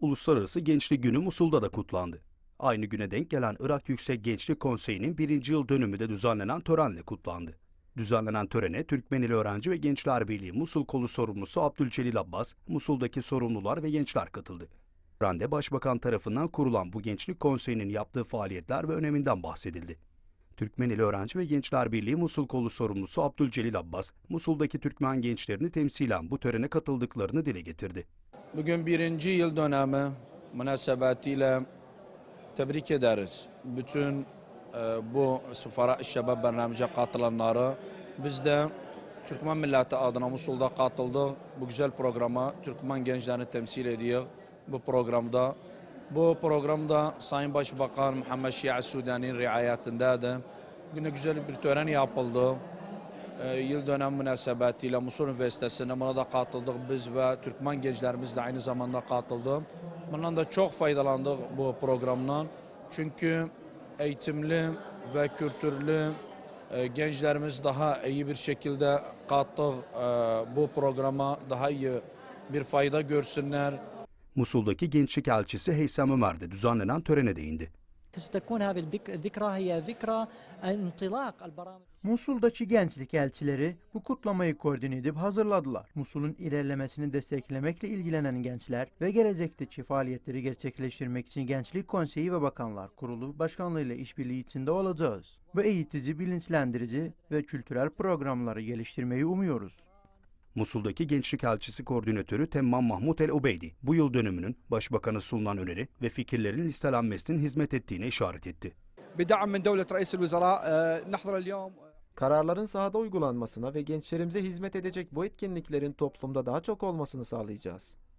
Uluslararası Gençlik Günü Musul'da da kutlandı. Aynı güne denk gelen Irak Yüksek Gençlik Konseyi'nin birinci yıl dönümü de düzenlenen törenle kutlandı. Düzenlenen törene Türkmenili Öğrenci ve Gençler Birliği Musul Kolu sorumlusu Abdülcelil Abbas, Musul'daki sorumlular ve gençler katıldı. Rande Başbakan tarafından kurulan bu gençlik konseyinin yaptığı faaliyetler ve öneminden bahsedildi. Türkmenili Öğrenci ve Gençler Birliği Musul Kolu sorumlusu Abdülcelil Abbas, Musul'daki Türkmen gençlerini temsilen bu törene katıldıklarını dile getirdi. Bugün birinci yıl dönemi münasebetiyle tebrik ederiz. Bütün e, bu Sufara Şebab bernamece katılanları biz de Türkmen milleti adına Musul'da katıldı. Bu güzel programa Türkmen gençlerini temsil ediyor bu programda. Bu programda Sayın Başbakan Muhammed Şia Sudani'nin riayetinde de güne güzel bir tören yapıldı. Ee, yıl dönəm münasibəti Musul Üniversitəsində buna da katıldık biz ve Türkmen gençlerimiz de aynı zamanda katıldı. Bundan da çox faydalandıq bu programdan çünkü eğitimli ve kültürlü e, gençlerimiz daha iyi bir şekilde qatlıq e, bu programa daha iyi bir fayda görsünler. Musul'daki Gençlik Elçisi Heysem Ömer de düzenlenen törene değindi. Musul'daki gençlik elçileri bu kutlamayı koordine edip hazırladılar. Musul'un ilerlemesini desteklemekle ilgilenen gençler ve gelecekteki faaliyetleri gerçekleştirmek için Gençlik Konseyi ve Bakanlar Kurulu başkanlığıyla işbirliği içinde olacağız. Bu eğitici, bilinçlendirici ve kültürel programları geliştirmeyi umuyoruz. Musul'daki Gençlik Elçisi Koordinatörü Temman Mahmut El Ubeydi, bu yıl dönümünün Başbakanı sunulan öneri ve fikirlerin listelenmesinin hizmet ettiğine işaret etti. E, Kararların sahada uygulanmasına ve gençlerimize hizmet edecek bu etkinliklerin toplumda daha çok olmasını sağlayacağız.